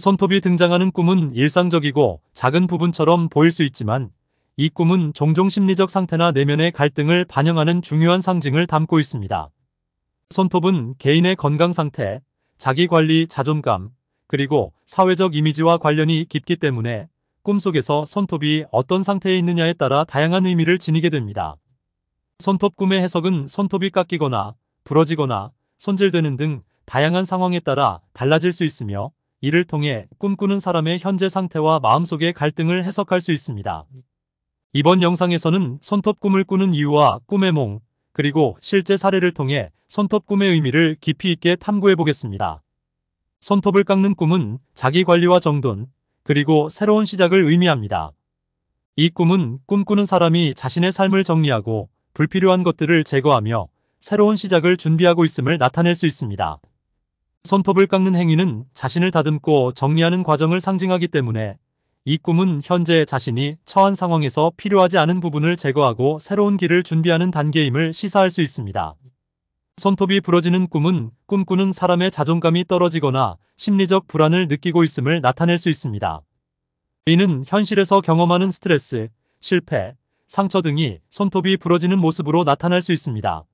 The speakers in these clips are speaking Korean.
손톱이 등장하는 꿈은 일상적이고 작은 부분처럼 보일 수 있지만 이 꿈은 종종 심리적 상태나 내면의 갈등을 반영하는 중요한 상징을 담고 있습니다. 손톱은 개인의 건강 상태, 자기관리, 자존감, 그리고 사회적 이미지와 관련이 깊기 때문에 꿈속에서 손톱이 어떤 상태에 있느냐에 따라 다양한 의미를 지니게 됩니다. 손톱 꿈의 해석은 손톱이 깎이거나 부러지거나 손질되는 등 다양한 상황에 따라 달라질 수 있으며 이를 통해 꿈꾸는 사람의 현재 상태와 마음속의 갈등을 해석할 수 있습니다. 이번 영상에서는 손톱 꿈을 꾸는 이유와 꿈의 몽, 그리고 실제 사례를 통해 손톱 꿈의 의미를 깊이 있게 탐구해 보겠습니다. 손톱을 깎는 꿈은 자기관리와 정돈, 그리고 새로운 시작을 의미합니다. 이 꿈은 꿈꾸는 사람이 자신의 삶을 정리하고 불필요한 것들을 제거하며 새로운 시작을 준비하고 있음을 나타낼 수 있습니다. 손톱을 깎는 행위는 자신을 다듬고 정리하는 과정을 상징하기 때문에 이 꿈은 현재 자신이 처한 상황에서 필요하지 않은 부분을 제거하고 새로운 길을 준비하는 단계임을 시사할 수 있습니다. 손톱이 부러지는 꿈은 꿈꾸는 사람의 자존감이 떨어지거나 심리적 불안을 느끼고 있음을 나타낼 수 있습니다. 이는 현실에서 경험하는 스트레스, 실패, 상처 등이 손톱이 부러지는 모습으로 나타날 수 있습니다.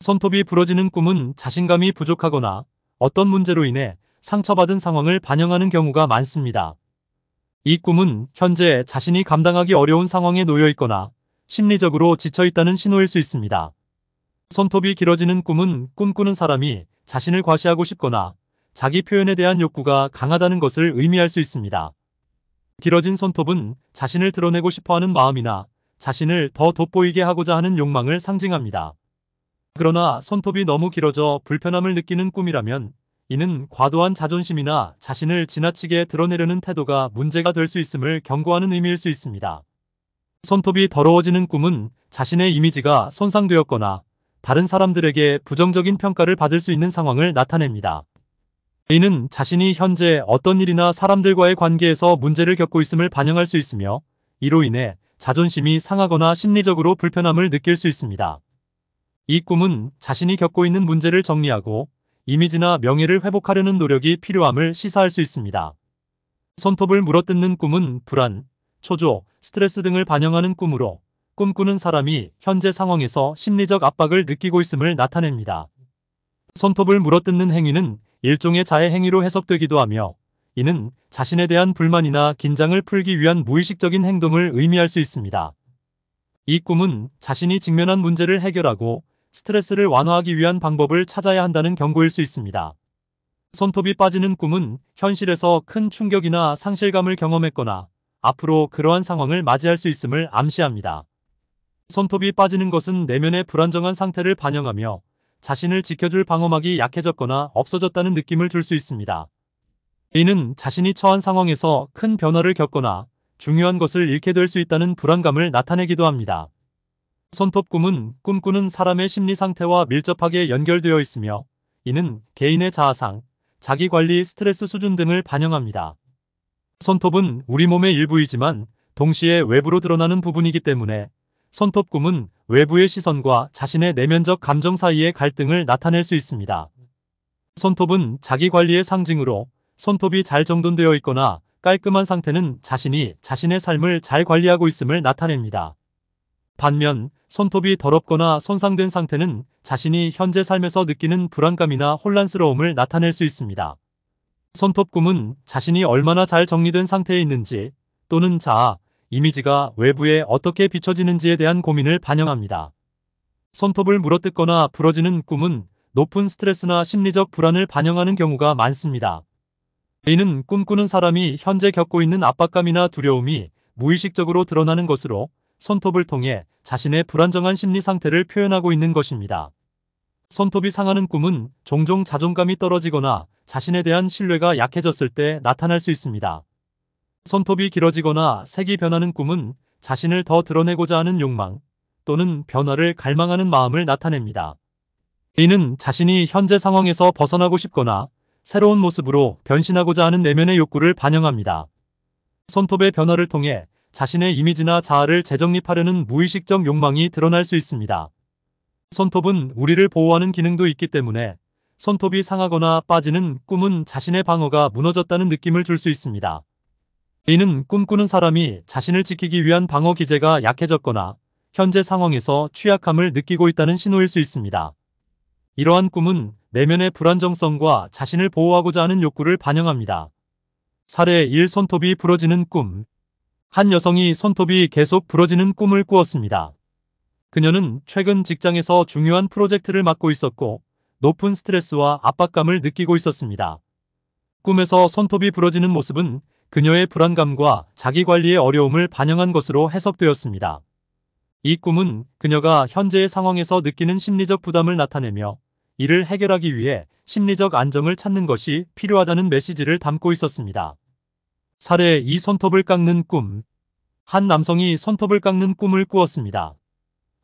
손톱이 부러지는 꿈은 자신감이 부족하거나 어떤 문제로 인해 상처받은 상황을 반영하는 경우가 많습니다. 이 꿈은 현재 자신이 감당하기 어려운 상황에 놓여 있거나 심리적으로 지쳐 있다는 신호일 수 있습니다. 손톱이 길어지는 꿈은 꿈꾸는 사람이 자신을 과시하고 싶거나 자기 표현에 대한 욕구가 강하다는 것을 의미할 수 있습니다. 길어진 손톱은 자신을 드러내고 싶어하는 마음이나 자신을 더 돋보이게 하고자 하는 욕망을 상징합니다. 그러나 손톱이 너무 길어져 불편함을 느끼는 꿈이라면 이는 과도한 자존심이나 자신을 지나치게 드러내려는 태도가 문제가 될 수 있음을 경고하는 의미일 수 있습니다. 손톱이 더러워지는 꿈은 자신의 이미지가 손상되었거나 다른 사람들에게 부정적인 평가를 받을 수 있는 상황을 나타냅니다. 이는 자신이 현재 어떤 일이나 사람들과의 관계에서 문제를 겪고 있음을 반영할 수 있으며 이로 인해 자존심이 상하거나 심리적으로 불편함을 느낄 수 있습니다. 이 꿈은 자신이 겪고 있는 문제를 정리하고 이미지나 명예를 회복하려는 노력이 필요함을 시사할 수 있습니다. 손톱을 물어뜯는 꿈은 불안, 초조, 스트레스 등을 반영하는 꿈으로 꿈꾸는 사람이 현재 상황에서 심리적 압박을 느끼고 있음을 나타냅니다. 손톱을 물어뜯는 행위는 일종의 자해 행위로 해석되기도 하며 이는 자신에 대한 불만이나 긴장을 풀기 위한 무의식적인 행동을 의미할 수 있습니다. 이 꿈은 자신이 직면한 문제를 해결하고 스트레스를 완화하기 위한 방법을 찾아야 한다는 경고일 수 있습니다. 손톱이 빠지는 꿈은 현실에서 큰 충격이나 상실감을 경험했거나 앞으로 그러한 상황을 맞이할 수 있음을 암시합니다. 손톱이 빠지는 것은 내면의 불안정한 상태를 반영하며 자신을 지켜줄 방어막이 약해졌거나 없어졌다는 느낌을 줄 수 있습니다. 이는 자신이 처한 상황에서 큰 변화를 겪거나 중요한 것을 잃게 될 수 있다는 불안감을 나타내기도 합니다. 손톱 꿈은 꿈꾸는 사람의 심리 상태와 밀접하게 연결되어 있으며 이는 개인의 자아상, 자기관리 스트레스 수준 등을 반영합니다. 손톱은 우리 몸의 일부이지만 동시에 외부로 드러나는 부분이기 때문에 손톱 꿈은 외부의 시선과 자신의 내면적 감정 사이의 갈등을 나타낼 수 있습니다. 손톱은 자기관리의 상징으로 손톱이 잘 정돈되어 있거나 깔끔한 상태는 자신이 자신의 삶을 잘 관리하고 있음을 나타냅니다. 반면 손톱이 더럽거나 손상된 상태는 자신이 현재 삶에서 느끼는 불안감이나 혼란스러움을 나타낼 수 있습니다. 손톱 꿈은 자신이 얼마나 잘 정리된 상태에 있는지 또는 자아, 이미지가 외부에 어떻게 비춰지는지에 대한 고민을 반영합니다. 손톱을 물어뜯거나 부러지는 꿈은 높은 스트레스나 심리적 불안을 반영하는 경우가 많습니다. 이는 꿈꾸는 사람이 현재 겪고 있는 압박감이나 두려움이 무의식적으로 드러나는 것으로 손톱을 통해 자신의 불안정한 심리 상태를 표현하고 있는 것입니다. 손톱이 상하는 꿈은 종종 자존감이 떨어지거나 자신에 대한 신뢰가 약해졌을 때 나타날 수 있습니다. 손톱이 길어지거나 색이 변하는 꿈은 자신을 더 드러내고자 하는 욕망 또는 변화를 갈망하는 마음을 나타냅니다. 이는 자신이 현재 상황에서 벗어나고 싶거나 새로운 모습으로 변신하고자 하는 내면의 욕구를 반영합니다. 손톱의 변화를 통해 자신의 이미지나 자아를 재정립하려는 무의식적 욕망이 드러날 수 있습니다. 손톱은 우리를 보호하는 기능도 있기 때문에 손톱이 상하거나 빠지는 꿈은 자신의 방어가 무너졌다는 느낌을 줄 수 있습니다. 이는 꿈꾸는 사람이 자신을 지키기 위한 방어 기제가 약해졌거나 현재 상황에서 취약함을 느끼고 있다는 신호일 수 있습니다. 이러한 꿈은 내면의 불안정성과 자신을 보호하고자 하는 욕구를 반영합니다. 사례 1 손톱이 부러지는 꿈한 여성이 손톱이 계속 부러지는 꿈을 꾸었습니다. 그녀는 최근 직장에서 중요한 프로젝트를 맡고 있었고 높은 스트레스와 압박감을 느끼고 있었습니다. 꿈에서 손톱이 부러지는 모습은 그녀의 불안감과 자기관리의 어려움을 반영한 것으로 해석되었습니다. 이 꿈은 그녀가 현재의 상황에서 느끼는 심리적 부담을 나타내며 이를 해결하기 위해 심리적 안정을 찾는 것이 필요하다는 메시지를 담고 있었습니다. 사례 2 손톱을 깎는 꿈. 한 남성이 손톱을 깎는 꿈을 꾸었습니다.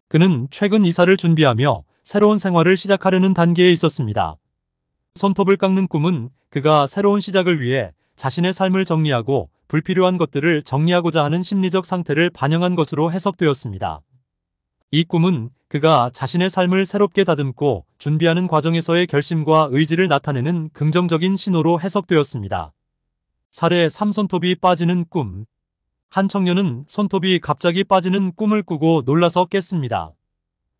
그는 최근 이사를 준비하며 새로운 생활을 시작하려는 단계에 있었습니다. 손톱을 깎는 꿈은 그가 새로운 시작을 위해 자신의 삶을 정리하고 불필요한 것들을 정리하고자 하는 심리적 상태를 반영한 것으로 해석되었습니다. 이 꿈은 그가 자신의 삶을 새롭게 다듬고 준비하는 과정에서의 결심과 의지를 나타내는 긍정적인 신호로 해석되었습니다. 사례 3손톱이 빠지는 꿈. 한 청년은 손톱이 갑자기 빠지는 꿈을 꾸고 놀라서 깼습니다.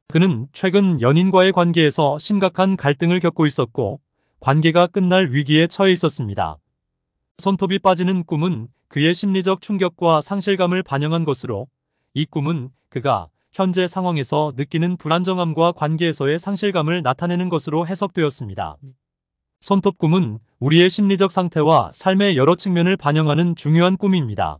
그는 최근 연인과의 관계에서 심각한 갈등을 겪고 있었고 관계가 끝날 위기에 처해 있었습니다. 손톱이 빠지는 꿈은 그의 심리적 충격과 상실감을 반영한 것으로 이 꿈은 그가 현재 상황에서 느끼는 불안정함과 관계에서의 상실감을 나타내는 것으로 해석되었습니다. 손톱 꿈은 우리의 심리적 상태와 삶의 여러 측면을 반영하는 중요한 꿈입니다.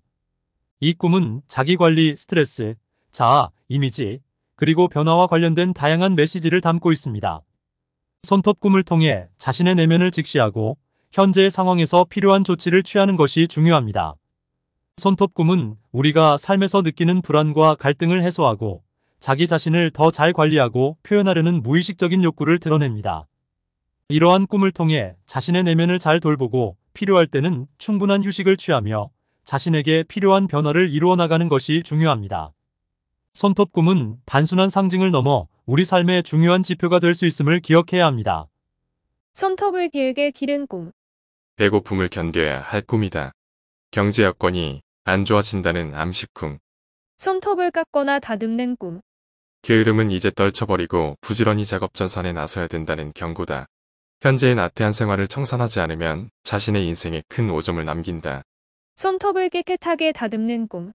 이 꿈은 자기관리, 스트레스, 자아, 이미지, 그리고 변화와 관련된 다양한 메시지를 담고 있습니다. 손톱 꿈을 통해 자신의 내면을 직시하고 현재의 상황에서 필요한 조치를 취하는 것이 중요합니다. 손톱 꿈은 우리가 삶에서 느끼는 불안과 갈등을 해소하고 자기 자신을 더 잘 관리하고 표현하려는 무의식적인 욕구를 드러냅니다. 이러한 꿈을 통해 자신의 내면을 잘 돌보고 필요할 때는 충분한 휴식을 취하며 자신에게 필요한 변화를 이루어 나가는 것이 중요합니다. 손톱 꿈은 단순한 상징을 넘어 우리 삶의 중요한 지표가 될 수 있음을 기억해야 합니다. 손톱을 길게 기른 꿈 배고픔을 견뎌야 할 꿈이다. 경제 여건이 안 좋아진다는 암식꿈. 손톱을 깎거나 다듬는 꿈 게으름은 이제 떨쳐버리고 부지런히 작업 전선에 나서야 된다는 경고다. 현재의 나태한 생활을 청산하지 않으면 자신의 인생에 큰 오점을 남긴다. 손톱을 깨끗하게 다듬는 꿈.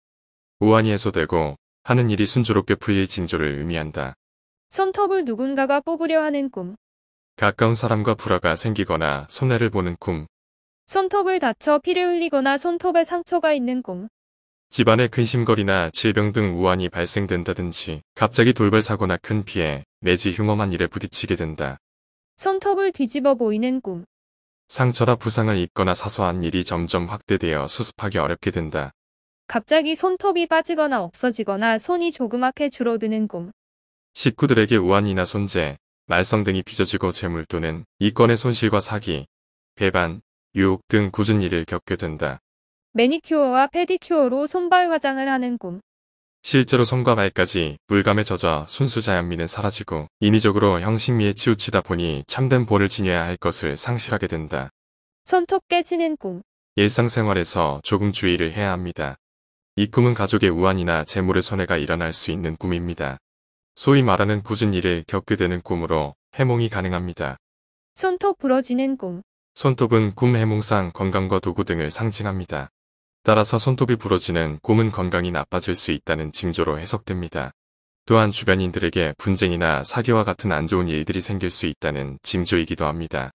우환이 해소되고 하는 일이 순조롭게 풀릴 징조를 의미한다. 손톱을 누군가가 뽑으려 하는 꿈. 가까운 사람과 불화가 생기거나 손해를 보는 꿈. 손톱을 다쳐 피를 흘리거나 손톱에 상처가 있는 꿈. 집안의 근심거리나 질병 등 우환이 발생된다든지 갑자기 돌발 사고나 큰 피해 내지 흉험한 일에 부딪히게 된다. 손톱을 뒤집어 보이는 꿈. 상처나 부상을 입거나 사소한 일이 점점 확대되어 수습하기 어렵게 된다. 갑자기 손톱이 빠지거나 없어지거나 손이 조그맣게 줄어드는 꿈. 식구들에게 우환이나 손재, 말썽 등이 빚어지고 재물 또는 이권의 손실과 사기, 배반, 유혹 등 굳은 일을 겪게 된다. 매니큐어와 페디큐어로 손발 화장을 하는 꿈. 실제로 손과 발까지 물감에 젖어 순수 자연미는 사라지고 인위적으로 형식미에 치우치다 보니 참된 볼을 지녀야 할 것을 상실하게 된다. 손톱 깨지는 꿈 일상생활에서 조금 주의를 해야 합니다. 이 꿈은 가족의 우환이나 재물의 손해가 일어날 수 있는 꿈입니다. 소위 말하는 굳은 일을 겪게 되는 꿈으로 해몽이 가능합니다. 손톱 부러지는 꿈 손톱은 꿈 해몽상 건강과 도구 등을 상징합니다. 따라서 손톱이 부러지는 곰은 건강이 나빠질 수 있다는 징조로 해석됩니다. 또한 주변인들에게 분쟁이나 사기와 같은 안 좋은 일들이 생길 수 있다는 징조이기도 합니다.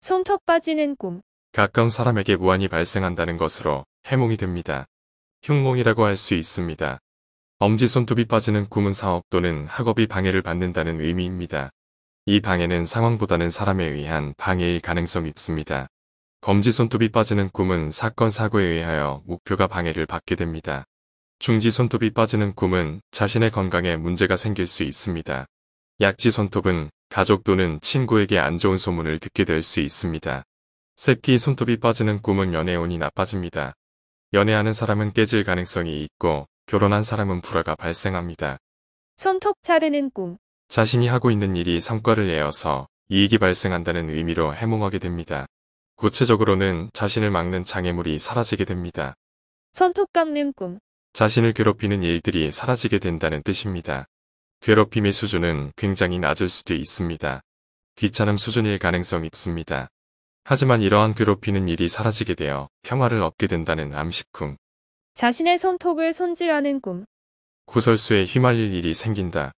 손톱 빠지는 곰 가까운 사람에게 무한히 발생한다는 것으로 해몽이 됩니다. 흉몽이라고 할 수 있습니다. 엄지손톱이 빠지는 꿈은 사업 또는 학업이 방해를 받는다는 의미입니다. 이 방해는 상황보다는 사람에 의한 방해일 가능성이 있습니다. 검지 손톱이 빠지는 꿈은 사건 사고에 의하여 목표가 방해를 받게 됩니다. 중지 손톱이 빠지는 꿈은 자신의 건강에 문제가 생길 수 있습니다. 약지 손톱은 가족 또는 친구에게 안 좋은 소문을 듣게 될 수 있습니다. 새끼 손톱이 빠지는 꿈은 연애운이 나빠집니다. 연애하는 사람은 깨질 가능성이 있고 결혼한 사람은 불화가 발생합니다. 손톱 자르는 꿈 자신이 하고 있는 일이 성과를 내어서 이익이 발생한다는 의미로 해몽하게 됩니다. 구체적으로는 자신을 막는 장애물이 사라지게 됩니다. 손톱 깎는 꿈. 자신을 괴롭히는 일들이 사라지게 된다는 뜻입니다. 괴롭힘의 수준은 굉장히 낮을 수도 있습니다. 귀찮음 수준일 가능성이 있습니다. 하지만 이러한 괴롭히는 일이 사라지게 되어 평화를 얻게 된다는 암식꿈 자신의 손톱을 손질하는 꿈. 구설수에 휘말릴 일이 생긴다.